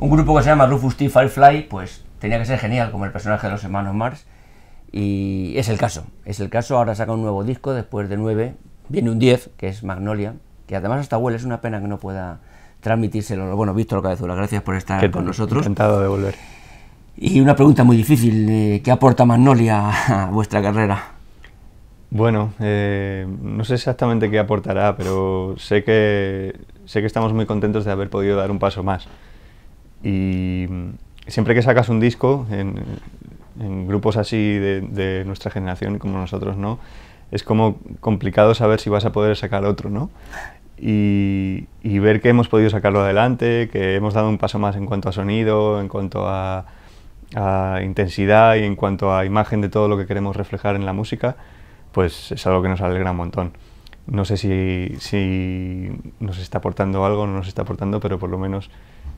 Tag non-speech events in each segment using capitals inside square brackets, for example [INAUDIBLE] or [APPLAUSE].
un grupo que se llama Rufus T. Firefly, pues tenía que ser genial como el personaje de los hermanos Mars. Y es el caso, es el caso. Ahora saca un nuevo disco después de 9. Viene un 10, que es Magnolia, que además hasta huele. Es una pena que no pueda transmitírselo. Bueno, Víctor Cabezuela, gracias por estar con nosotros. Encantado de volver. Y una pregunta muy difícil: eh, ¿qué aporta Magnolia a vuestra carrera? Bueno, eh, no sé exactamente qué aportará, pero sé que, sé que estamos muy contentos de haber podido dar un paso más. Y mm, siempre que sacas un disco, en, grupos así de, nuestra generación, como nosotros no, es como complicado saber si vas a poder sacar otro, ¿no? Y, ver que hemos podido sacarlo adelante, que hemos dado un paso más en cuanto a sonido, en cuanto a, intensidad y en cuanto a imagen de todo lo que queremos reflejar en la música, pues es algo que nos alegra un montón. No sé si, si nos está aportando algo o no nos está aportando, pero por lo menos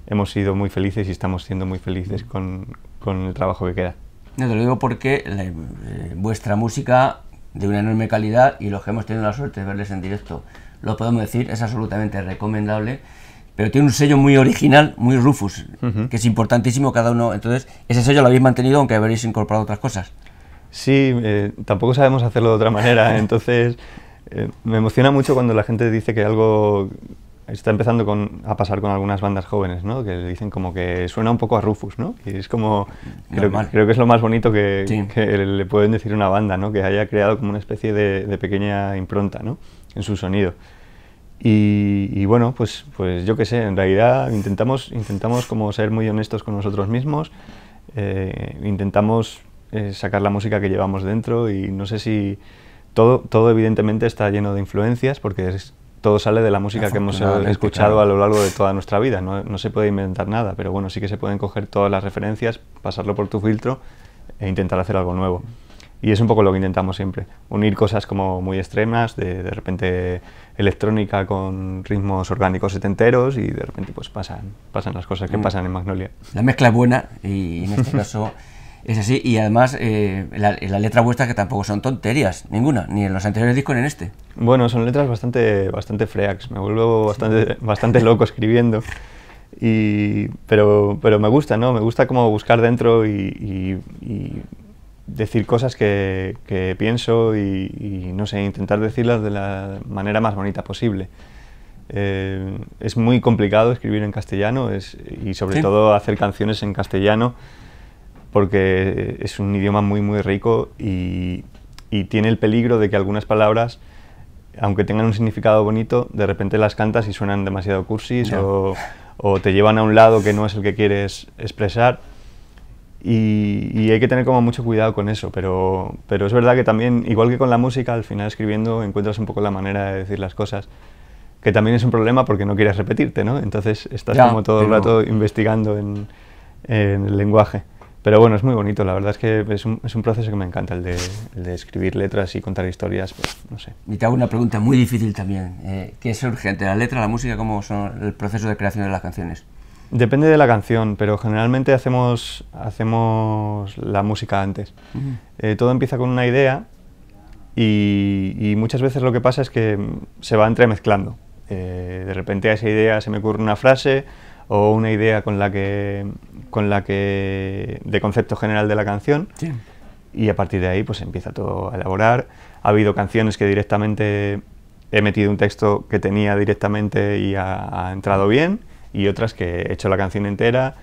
hemos sido muy felices y estamos siendo muy felices con, con el trabajo que queda. No, te lo digo porque eh, vuestra música de una enorme calidad y los que hemos tenido la suerte de verles en directo, lo podemos decir, es absolutamente recomendable, pero tiene un sello muy original, muy Rufus, que es importantísimo cada uno. Entonces, ese sello lo habéis mantenido aunque habréis incorporado otras cosas. Sí, eh, tampoco sabemos hacerlo de otra manera, [LAUGHS] entonces eh, me emociona mucho cuando la gente dice que algo está empezando con, a pasar con algunas bandas jóvenes, ¿no? Que dicen como que suena un poco a Rufus, ¿no? Y es como, creo, que es lo más bonito que, le pueden decir una banda, ¿no? Que haya creado como una especie de, pequeña impronta, ¿no? En su sonido. Y, bueno, pues, pues yo qué sé, en realidad intentamos, intentamos como ser muy honestos con nosotros mismos, eh, intentamos eh, sacar la música que llevamos dentro y no sé si... Todo, todo evidentemente está lleno de influencias porque es, todo sale de la música que hemos eh, escuchado a lo largo de toda nuestra vida. No, se puede inventar nada, pero bueno, sí que se pueden coger todas las referencias, pasarlo por tu filtro e intentar hacer algo nuevo. Y es un poco lo que intentamos siempre, unir cosas como muy extremas, de, repente electrónica con ritmos orgánicos setenteros y de repente pues pasan, pasan las cosas que mm. pasan en Magnolia. La mezcla es buena y en este [LAUGHS] caso es así, y además eh, la, la, letra vuestra que tampoco son tonterías, ninguna, ni en los anteriores discos ni en este. Bueno, son letras bastante, bastante freaks, me vuelvo bastante, bastante loco escribiendo, y, pero, pero me gusta, ¿no? Me gusta como buscar dentro y, decir cosas que, pienso y, no sé, intentar decirlas de la manera más bonita posible. Eh, es muy complicado escribir en castellano y sobre todo hacer canciones en castellano porque es un idioma muy, muy rico y, tiene el peligro de que algunas palabras aunque tengan un significado bonito, de repente las cantas y suenan demasiado cursis o, te llevan a un lado que no es el que quieres expresar. Y, hay que tener como mucho cuidado con eso, pero, pero es verdad que también, igual que con la música, al final escribiendo encuentras un poco la manera de decir las cosas, que también es un problema porque no quieres repetirte, ¿no? Entonces estás como todo el rato investigando en el lenguaje. Pero bueno, es muy bonito, la verdad es que es un, proceso que me encanta, el de, escribir letras y contar historias, pues, no sé. Y te hago una pregunta muy difícil también. Eh, ¿Qué es urgente, la letra, la música, cómo son el proceso de creación de las canciones? Depende de la canción, pero generalmente hacemos, hacemos la música antes. Eh, todo empieza con una idea y, muchas veces lo que pasa es que se va entremezclando. Eh, de repente a esa idea se me ocurre una frase, o una idea con la que, con la que, de concepto general de la canción. Y a partir de ahí pues empieza todo a elaborar. Ha habido canciones que directamente he metido un texto que tenía directamente y ha, entrado bien y otras que he hecho la canción entera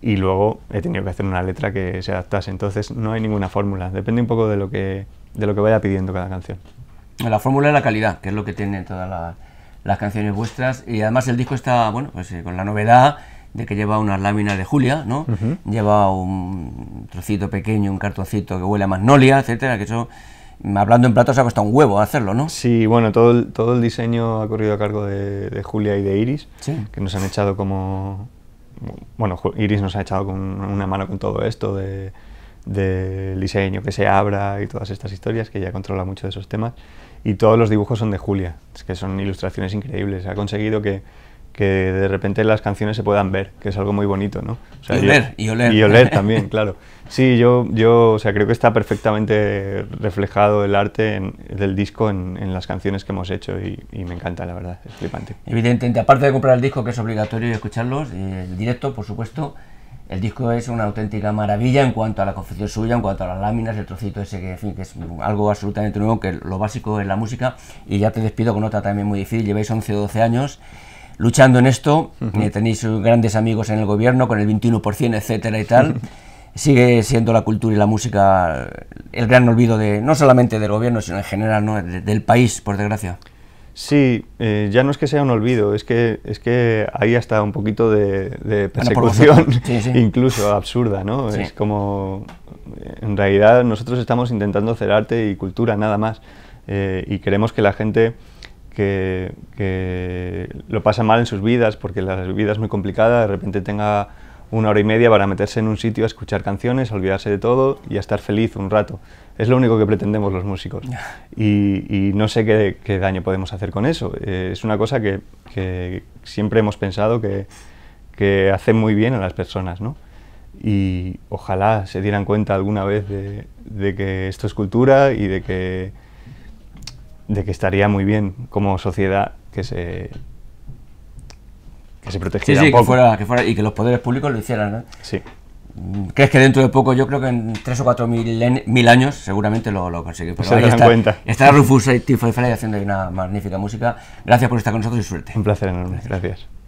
y luego he tenido que hacer una letra que se adaptase. Entonces no hay ninguna fórmula, depende un poco de lo que, de lo que vaya pidiendo cada canción. La fórmula es la calidad, que es lo que tiene toda la las canciones vuestras. Y además el disco está, bueno, pues eh, con la novedad de que lleva unas láminas de Julia, ¿no? Lleva un trocito pequeño, un cartoncito que huele a magnolia, etcétera, que eso mm, hablando en platos ha costado un huevo hacerlo, ¿no? Sí, bueno, todo el, todo el diseño ha corrido a cargo de, Julia y de Iris, que nos han echado como... Bueno, Iris nos ha echado con una mano con todo esto, de, del diseño que se abra y todas estas historias, que ya controla mucho de esos temas. Y todos los dibujos son de Julia, que son ilustraciones increíbles. Ha conseguido que, de repente las canciones se puedan ver, que es algo muy bonito, ¿no? y, oler, y [LAUGHS] también, claro. Sí, yo, yo o creo que está perfectamente reflejado el arte del disco en, las canciones que hemos hecho y, me encanta, la verdad, es flipante. Evidentemente, aparte de comprar el disco, que es obligatorio y escucharlos, el eh, directo, por supuesto, el disco es una auténtica maravilla en cuanto a la confección suya, en cuanto a las láminas, el trocito ese que, es algo absolutamente nuevo, que lo básico es la música. Y ya te despido con otra también muy difícil. Lleváis 11 o 12 años luchando en esto. Eh, tenéis grandes amigos en el gobierno con el 21%, etcétera y tal. [LAUGHS] Sigue siendo la cultura y la música el gran olvido de no solamente del gobierno, sino en general del país, por desgracia. Sí, eh, ya no es que sea un olvido, es que, es que ahí hasta un poquito de, persecución, [LAUGHS] incluso absurda, ¿no? Es como, eh, en realidad nosotros estamos intentando hacer arte y cultura nada más, eh, y queremos que la gente que, que, lo pasa mal en sus vidas, porque la vida es muy complicada, de repente tenga una hora y media para meterse en un sitio a escuchar canciones, olvidarse de todo y a estar feliz un rato. Es lo único que pretendemos los músicos. Y, no sé qué, daño podemos hacer con eso. Eh, es una cosa que, siempre hemos pensado que, hace muy bien a las personas, Y ojalá se dieran cuenta alguna vez de, que esto es cultura y de que, de que estaría muy bien como sociedad que se, que se protegiera fuera, y que los poderes públicos lo hicieran. ¿no? Sí. Mm, ¿Crees que dentro de poco, yo creo que en 3 o 4 mil, años, seguramente lo, lo conseguimos? está, cuenta. Está Rufus y haciendo una magnífica música. Gracias por estar con nosotros y suerte. Un placer enorme, gracias.